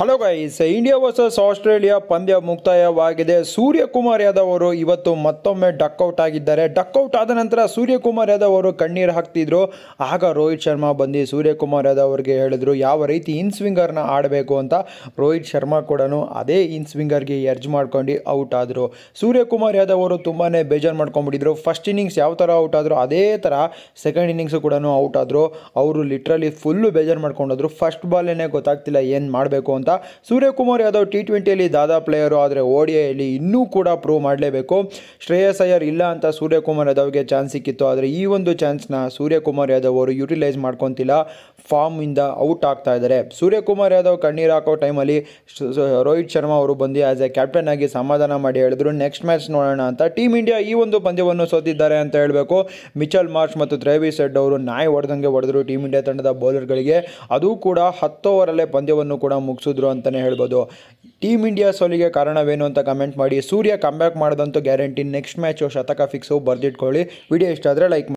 hello guys India versus Australia ಪಂದ್ಯ ಮುಕ್ತಾಯವಾಗಿದೆ ಸೂರ್ಯಕುಮಾರ್ ಯಾದವ್ ಅವರು ಇವತ್ತು ಮತ್ತೊಮ್ಮೆ ಡಕ್ಔಟ್ ಆಗಿದ್ದಾರೆ ಡಕ್ಔಟ್ ಆದ ನಂತರ ಸೂರ್ಯಕುಮಾರ್ ಯಾದವ್ ಅವರು ಕಣ್ಣೀರು ಹಾಕ್ತಿದ್ರು ಆಗ ರೋಹಿತ್ ಶರ್ಮಾ ಬಂದು ಸೂರ್ಯಕುಮಾರ್ ಯಾದವ್ ಅವರಿಗೆ ಹೇಳಿದರು ಯಾವ ರೀತಿ ಇನ್ ಸ್ವಿಂಗರ್ನ ಆಡಬೇಕು ಅಂತ ರೋಹಿತ್ ಶರ್ಮಾ ಕೂಡ ಅದೇ ಇನ್ ಸ್ವಿಂಗರ್ಗೆ ಎರ್ಜ್ ಮಾಡ್ಕೊಂಡು ಔಟ್ ಆದರು ಸೂರ್ಯಕುಮಾರ್ ಯಾದವ್ ಅವರು ತುಂಬಾ ಬೇಜಾರು ಮಾಡ್ಕೊಂಡ್ಬಿಟ್ಟಿದ್ರು ಫಸ್ಟ್ ಇನ್ನಿಂಗ್ಸ್ ಯಾವ ಥರ ಔಟ್ ಆದರು ಅದೇ ಥರ ಸೆಕೆಂಡ್ ಇನ್ನಿಂಗ್ಸು ಕೂಡ ಔಟ್ ಆದರು ಅವರು ಲಿಟ್ರಲಿ ಫುಲ್ಲು ಬೇಜಾರು ಮಾಡ್ಕೊಂಡೋದ್ರು ಫಸ್ಟ್ ಬಾಲೇನೇ ಗೊತ್ತಾಗ್ತಿಲ್ಲ ಏನು ಮಾಡಬೇಕು ಅಂತ ಸೂರ್ಯಕುಮಾರ್ ಯಾದವ್ ಟಿ ಟ್ವೆಂಟಿಯಲ್ಲಿ ದಾದಾ ಪ್ಲೇಯರು ಆದರೆ ಓಡಿಯಲ್ಲಿ ಇನ್ನೂ ಕೂಡ ಪ್ರೂವ್ ಮಾಡಲೇಬೇಕು ಶ್ರೇಯಸ್ ಅಯ್ಯರ್ ಇಲ್ಲ ಅಂತ ಸೂರ್ಯಕುಮಾರ್ ಯಾದವ್ಗೆ ಚಾನ್ಸ್ ಸಿಕ್ಕಿತ್ತು ಆದರೆ ಈ ಒಂದು ಚಾನ್ಸ್ನ ಸೂರ್ಯಕುಮಾರ್ ಯಾದವ್ ಅವರು ಯುಟಿಲೈಸ್ ಮಾಡ್ಕೊತಿಲ್ಲ ಫಾರ್ಮಿಂದ ಔಟ್ ಆಗ್ತಾ ಇದ್ದಾರೆ ಸೂರ್ಯಕುಮಾರ್ ಯಾದವ್ ಕಣ್ಣೀರು ಹಾಕೋ ಟೈಮಲ್ಲಿ ರೋಹಿತ್ ಶರ್ಮಾ ಅವರು ಬಂದು ಆ್ಯಸ್ ಎ ಕ್ಯಾಪ್ಟನ್ ಆಗಿ ಸಮಾಧಾನ ಮಾಡಿ ಹೇಳಿದ್ರು ನೆಕ್ಸ್ಟ್ ಮ್ಯಾಚ್ ನೋಡೋಣ ಅಂತ ಟೀಮ್ ಇಂಡಿಯಾ ಈ ಒಂದು ಪಂದ್ಯವನ್ನು ಸೋತಿದ್ದಾರೆ ಅಂತ ಹೇಳಬೇಕು ಮಿಚಲ್ ಮಾರ್ಚ್ ಮತ್ತು ದ್ರೇವಿ ಸೆಡ್ ಅವರು ನಾಯಿ ಹೊಡೆದಂಗೆ ಹೊಡೆದ್ರು ಟೀಮ್ ಇಂಡಿಯಾ ತಂಡದ ಬೌಲರ್ಗಳಿಗೆ ಅದು ಕೂಡ ಹತ್ತು ಓವರಲ್ಲೇ ಪಂದ್ಯವನ್ನು ಕೂಡ ಮುಗಿಸೋದು ಮಾಡಿದ್ರು ಅಂತಲೇ ಹೇಳ್ಬೋದು ಟೀಮ್ ಇಂಡಿಯಾ ಸೋಲಿಗೆ ಕಾರಣವೇನು ಅಂತ ಕಮೆಂಟ್ ಮಾಡಿ ಸೂರ್ಯ ಕಮ್ಬ್ಯಾಕ್ ಮಾಡೋದಂತೂ ಗ್ಯಾರಂಟಿ ನೆಕ್ಸ್ಟ್ ಮ್ಯಾಚು ಶತಕ ಫಿಕ್ಸು ಬರೆದಿಟ್ಕೊಳ್ಳಿ ವಿಡಿಯೋ ಇಷ್ಟ ಆದರೆ ಲೈಕ್